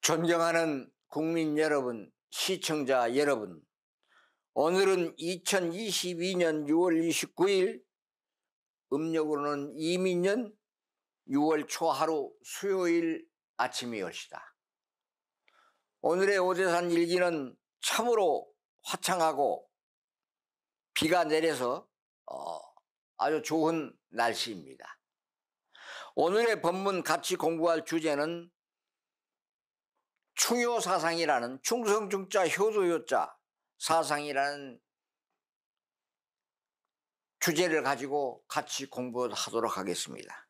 존경하는 국민 여러분, 시청자 여러분, 오늘은 2022년 6월 29일, 음력으로는 이민년 6월 초하루 수요일 아침이 었시다 오늘의 오대산 일기는 참으로 화창하고 비가 내려서 어, 아주 좋은 날씨입니다. 오늘의 본문 같이 공부할 주제는 충효사상이라는 충성중자 효도효자 사상이라는 주제를 가지고 같이 공부하도록 하겠습니다.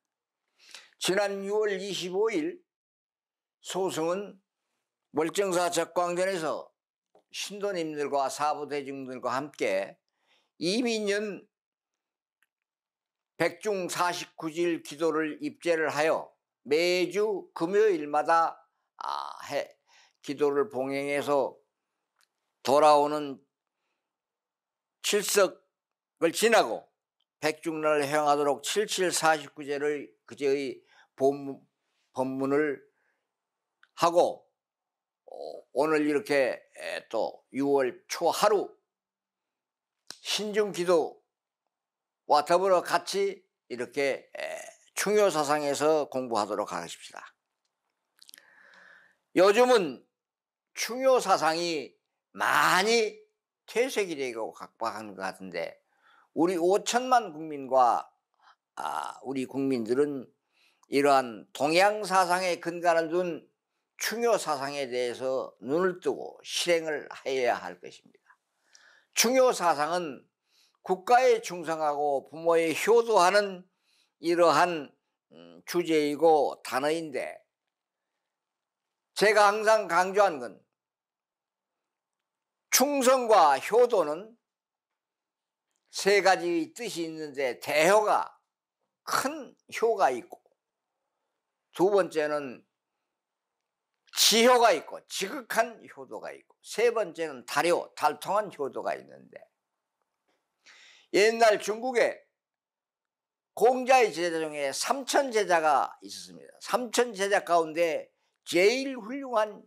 지난 6월 25일 소승은 월정사 적광전에서 신도님들과 사부대중들과 함께 이민년 백중 49질 기도를 입제를 하여 매주 금요일마다 아, 해, 기도를 봉행해서 돌아오는 칠석을 지나고 백중날을 향하도록 7749제를 그제의 본, 법문을 하고 어, 오늘 이렇게 또 6월 초 하루 신중기도 와 더불어 같이 이렇게 충요 사상에서 공부하도록 하십시다. 요즘은 충요 사상이 많이 퇴색이 되고 각박한 것 같은데 우리 5천만 국민과 아, 우리 국민들은 이러한 동양 사상에 근간을 둔 충요 사상에 대해서 눈을 뜨고 실행을 해야 할 것입니다. 충요 사상은 국가에 충성하고 부모에 효도하는 이러한 음, 주제이고 단어인데 제가 항상 강조한 건 충성과 효도는 세 가지 뜻이 있는데 대효가 큰 효가 있고 두 번째는 지효가 있고 지극한 효도가 있고 세 번째는 달효 달통한 효도가 있는데 옛날 중국에 공자의 제자 중에 삼천 제자가 있었습니다. 삼천 제자 가운데 제일 훌륭한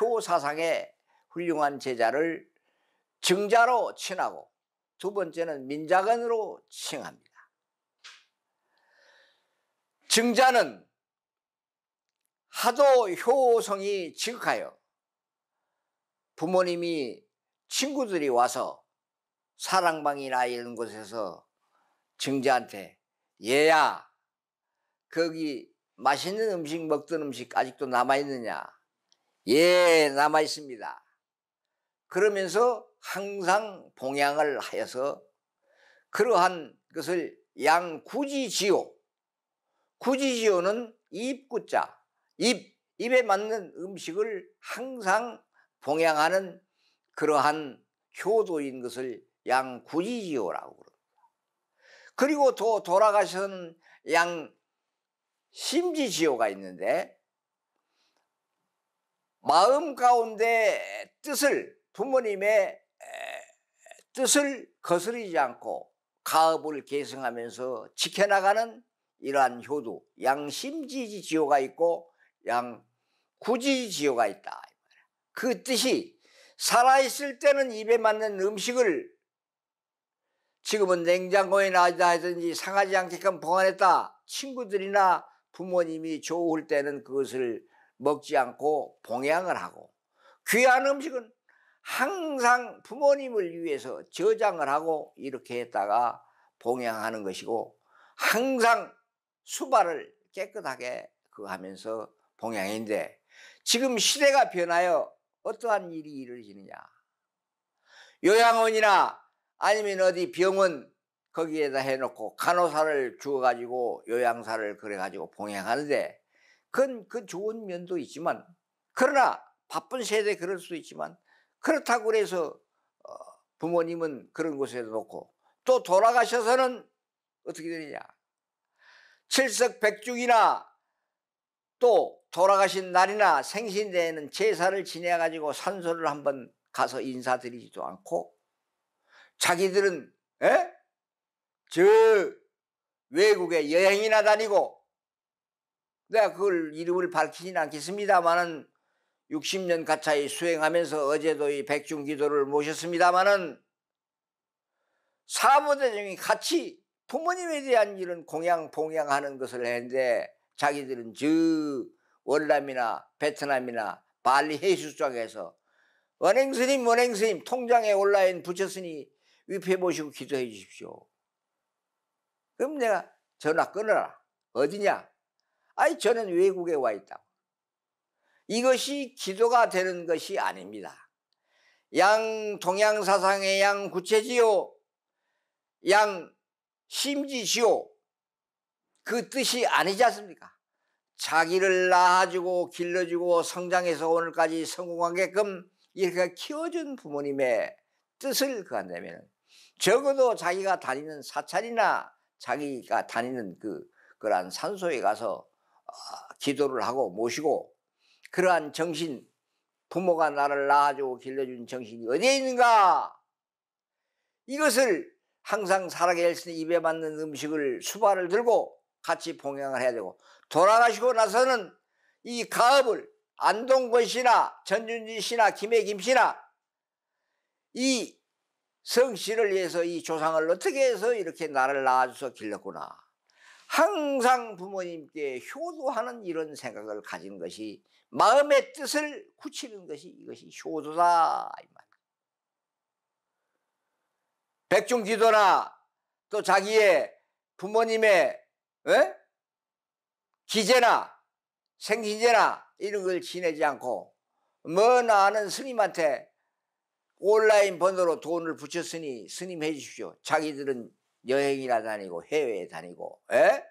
효사상의 훌륭한 제자를 증자로 칭하고 두 번째는 민자건으로 칭합니다. 증자는 하도 효성이 지극하여 부모님이 친구들이 와서 사랑방이나 이런 곳에서 증자한테 얘야 거기 맛있는 음식 먹던 음식 아직도 남아있느냐 예 남아있습니다 그러면서 항상 봉양을 하여서 그러한 것을 양구지지오 구지지오는 입구자 입 입에 맞는 음식을 항상 봉양하는 그러한 효도인 것을 양 구지지오라고 그럽니다. 그리고 또 돌아가신 양 심지지오가 있는데 마음 가운데 뜻을 부모님의 뜻을 거스르지 않고 가업을 계승하면서 지켜나가는 이러한 효도 양심지지지호가 있고 양구지지호가 있다 그 뜻이 살아있을 때는 입에 맞는 음식을 지금은 냉장고에 놔다 하든지 상하지 않게끔 보관했다. 친구들이나 부모님이 좋을 때는 그것을 먹지 않고 봉양을 하고 귀한 음식은 항상 부모님을 위해서 저장을 하고 이렇게 했다가 봉양하는 것이고 항상 수발을 깨끗하게 그 하면서 봉양인데 지금 시대가 변하여 어떠한 일이 이루어지느냐 요양원이나 아니면 어디 병원 거기에다 해놓고 간호사를 주어가지고 요양사를 그래가지고 봉행하는데 그건 그 좋은 면도 있지만 그러나 바쁜 세대 그럴 수도 있지만 그렇다고 해서 어, 부모님은 그런 곳에 놓고 또 돌아가셔서는 어떻게 되느냐 칠석백죽이나 또 돌아가신 날이나 생신대에는 제사를 지내가지고 산소를 한번 가서 인사드리지도 않고 자기들은 에? 저 외국에 여행이나 다니고 내가 그걸 이름을 밝히진 않겠습니다마는 60년 가차이 수행하면서 어제도 이 백중기도를 모셨습니다마는 사부대중이 같이 부모님에 대한 이런 공양 봉양하는 것을 했는데 자기들은 저 월남이나 베트남이나 발리 해수 쪽에서 원행스님 원행스님 통장에 온라인 붙였으니 위패 보시고 기도해 주십시오. 그럼 내가 전화 끊어라. 어디냐? 아니 저는 외국에 와있다 이것이 기도가 되는 것이 아닙니다. 양 동양사상의 양 구체지요. 양 심지지요. 그 뜻이 아니지 않습니까? 자기를 낳아주고 길러주고 성장해서 오늘까지 성공하게끔 이렇게 키워준 부모님의 뜻을 그한다면 적어도 자기가 다니는 사찰이나 자기가 다니는 그, 그러한 산소에 가서 어, 기도를 하고 모시고 그러한 정신, 부모가 나를 낳아주고 길러준 정신이 어디에 있는가? 이것을 항상 살아계 있는 입에 맞는 음식을 수발을 들고 같이 봉양을 해야 되고 돌아가시고 나서는 이 가업을 안동권 씨나 전준지 씨나 김해김 씨나 이 성씨를 위해서 이 조상을 어떻게 해서 이렇게 나를 낳아줘서 길렀구나 항상 부모님께 효도하는 이런 생각을 가진 것이 마음의 뜻을 굳히는 것이 이것이 효도다 백중기도나 또 자기의 부모님의 에? 기제나 생기제나 이런 걸 지내지 않고 먼 뭐 아는 스님한테 온라인 번호로 돈을 붙였으니 스님 해주십시오. 자기들은 여행이나 다니고 해외에 다니고 에?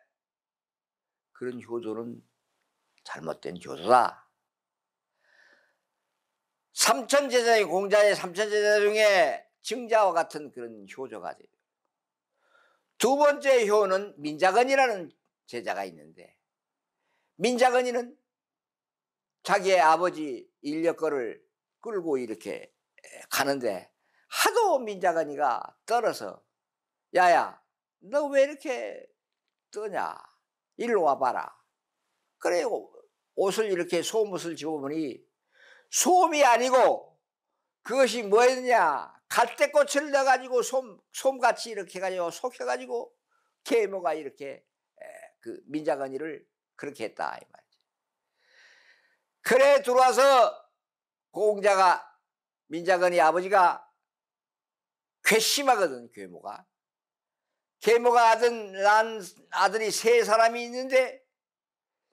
그런 효도는 잘못된 효도다. 삼천제자의 공자의 삼천제자 중에 증자와 같은 그런 효조가 돼요. 두 번째 효는 민자건이라는 제자가 있는데 민자건이는 자기의 아버지 인력거를 끌고 이렇게 가는데 하도 민자건이가 떨어서 야야 너 왜 이렇게 떠냐 일로 와봐라 그래 옷을 이렇게 소옷을 집어보니 솜이 아니고 그것이 뭐였냐 갈대꽃을 넣어가지고 솜, 솜같이 이렇게 해가지고 속여가지고 계모가 이렇게 그 민자건이를 그렇게 했다 이 말이지 그래 들어와서 공자가 그 민자건이 아버지가 괘씸하거든 계모가 계모가 아들 난 아들이 세 사람이 있는데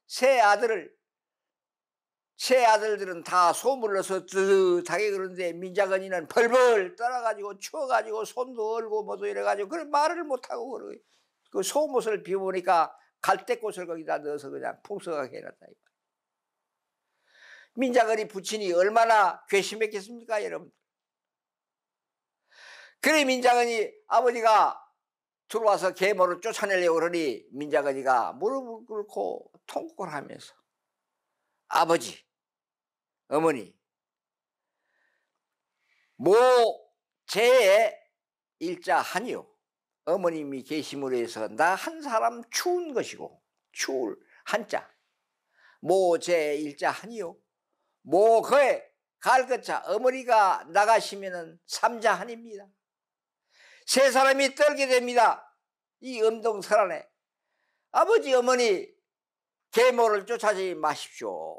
세 아들을 세 아들들은 다 소물러서 뜨뜻하게 그러는데 민자건이는 벌벌 떨어가지고 추워가지고 손도 얼고 뭐도 이래가지고 그런 말을 못하고 그러고 그 소못을 비워보니까 갈대꽃을 거기다 넣어서 그냥 풍성하게 해놨다 민자거리 부친이 얼마나 괘씸했겠습니까 여러분 그래 민자거니 아버지가 들어와서 계모를 쫓아내려고 그러니 민자거니가 무릎을 꿇고 통곡을 하면서 아버지 어머니 모제의 일자 하니요 어머님이 계심으로 해서 나 한 사람 추운 것이고 추울 한자 모제 일자 하니요 모거에 갈그차 어머니가 나가시면은 삼자한입니다. 세 사람이 떨게 됩니다. 이 음동설안에 아버지 어머니 계모를 쫓아지 마십시오.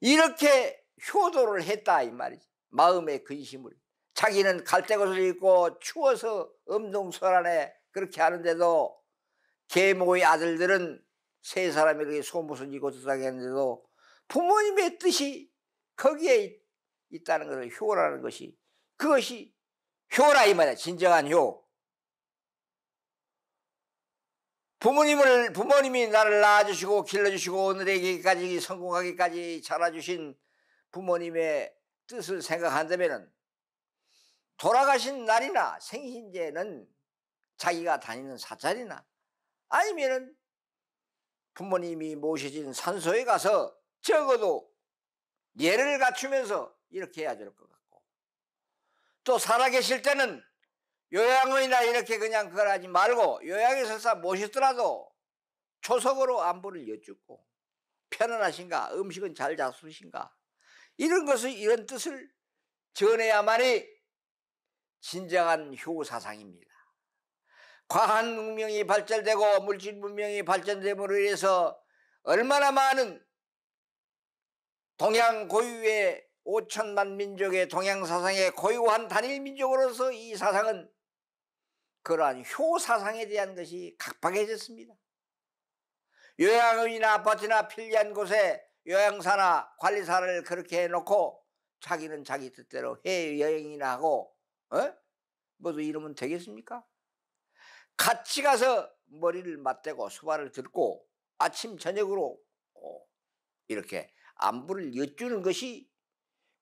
이렇게 효도를 했다 이 말이지. 마음의 근심을 자기는 갈대 옷을 입고 추워서 음동설안에 그렇게 하는데도 계모의 아들들은 세 사람이 이렇게 소무을 입고 도당했는데도 부모님의 뜻이 거기에 있다는 것을 효라는 것이 그것이 효라 이 말이야 진정한 효 부모님을 부모님이 나를 낳아주시고 길러주시고 오늘에게까지 성공하기까지 자라주신 부모님의 뜻을 생각한다면 돌아가신 날이나 생신제는 자기가 다니는 사찰이나 아니면 부모님이 모셔진 산소에 가서 적어도 예를 갖추면서 이렇게 해야 될 것 같고 또 살아계실 때는 요양원이나 이렇게 그냥 그걸 하지 말고 요양에 설사 모시더라도 초석으로 안부를 여쭙고 편안하신가 음식은 잘 잡수신가 이런 것을 이런 뜻을 전해야만이 진정한 효사상입니다. 과한 문명이 발전되고 물질 문명이 발전됨으로 인해서 얼마나 많은 동양 고유의 5천만 민족의 동양 사상의 고유한 단일 민족으로서 이 사상은 그러한 효사상에 대한 것이 각박해졌습니다. 요양원이나 아파트나 필리한 곳에 요양사나 관리사를 그렇게 해놓고 자기는 자기 뜻대로 해외여행이나 하고 어? 뭐도 이러면 되겠습니까? 같이 가서 머리를 맞대고 수발을 들고 아침 저녁으로 어, 이렇게 안부를 여쭈는 것이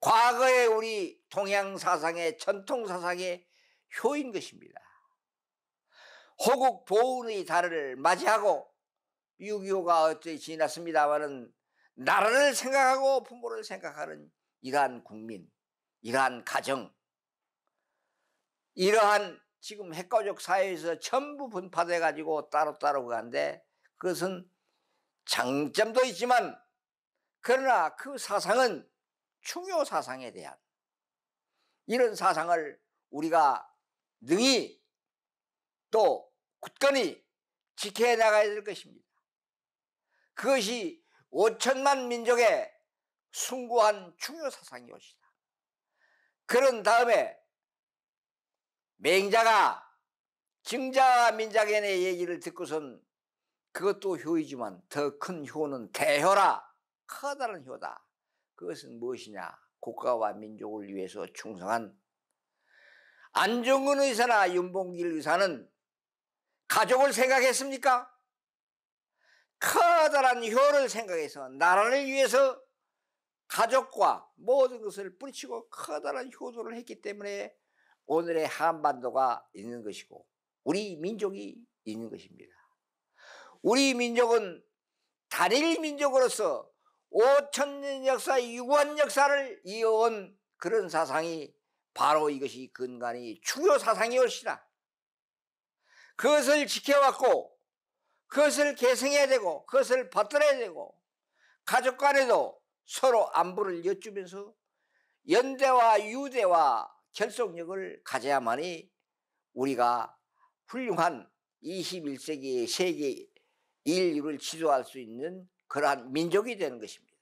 과거의 우리 동양사상의 전통사상의 효인 것입니다. 호국 보훈의 달을 맞이하고 6.25가 어째 지났습니다마는 나라를 생각하고 부모를 생각하는 이러한 국민, 이러한 가정, 이러한 지금 핵가족 사회에서 전부 분파돼가지고 따로따로 가는데 그것은 장점도 있지만 그러나 그 사상은 충요 사상에 대한 이런 사상을 우리가 능히 또 굳건히 지켜 나가야 될 것입니다. 그것이 5천만 민족의 숭고한 중요 사상이 옵시다. 그런 다음에 맹자가 증자 민자견의 얘기를 듣고선 그것도 효이지만 더 큰 효는 대효라 커다란 효다. 그것은 무엇이냐? 국가와 민족을 위해서 충성한 안종근 의사나 윤봉길 의사는 가족을 생각했습니까? 커다란 효를 생각해서 나라를 위해서 가족과 모든 것을 뿌리치고 커다란 효도를 했기 때문에 오늘의 한반도가 있는 것이고 우리 민족이 있는 것입니다. 우리 민족은 단일 민족으로서 5천년 역사, 유한 역사를 이어온 그런 사상이 바로 이것이 근간이 주요 사상이 올시다. 그것을 지켜왔고 그것을 계승해야 되고 그것을 받들어야 되고 가족 간에도 서로 안부를 여쭈면서 연대와 유대와 결속력을 가져야만이 우리가 훌륭한 21세기의 세계 인류를 지도할 수 있는 그러한 민족이 되는 것입니다.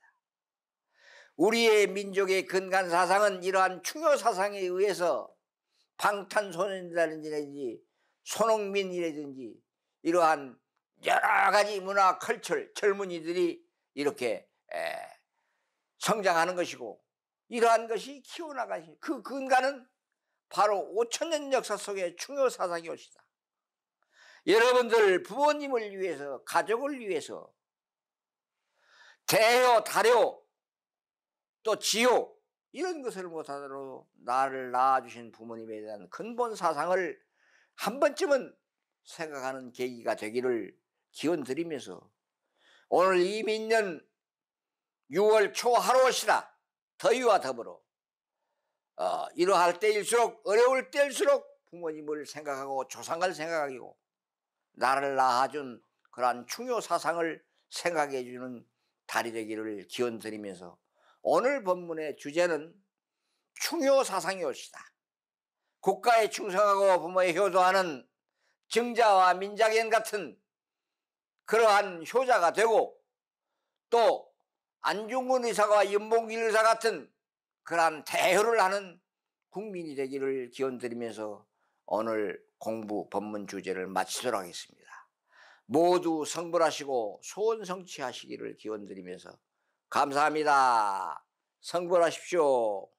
우리의 민족의 근간 사상은 이러한 충요 사상에 의해서 방탄소년단이라든지 손흥민이라든지 이러한 여러 가지 문화, 컬철, 젊은이들이 이렇게 성장하는 것이고 이러한 것이 키워나가신 그 근간은 바로 5천년 역사 속의 중요 사상이 옵시다. 여러분들 부모님을 위해서 가족을 위해서 대여다려또 지요 이런 것을 못하도록 나를 낳아주신 부모님에 대한 근본 사상을 한 번쯤은 생각하는 계기가 되기를 기원 드리면서 오늘 이민년 6월 초 하루시라 더위와 더불어 어, 이러할 때일수록 어려울 때일수록 부모님을 생각하고 조상을 생각하고 나를 낳아준 그러한 중요 사상을 생각해 주는 달이 되기를 기원 드리면서 오늘 본문의 주제는 충효 사상이 옳시다. 국가에 충성하고 부모에 효도하는 증자와 민자견 같은 그러한 효자가 되고 또 안중근 의사와 윤봉길 의사 같은 그러한 대효를 하는 국민이 되기를 기원 드리면서 오늘 공부 본문 주제를 마치도록 하겠습니다. 모두 성불하시고 소원 성취하시기를 기원드리면서 감사합니다. 성불하십시오.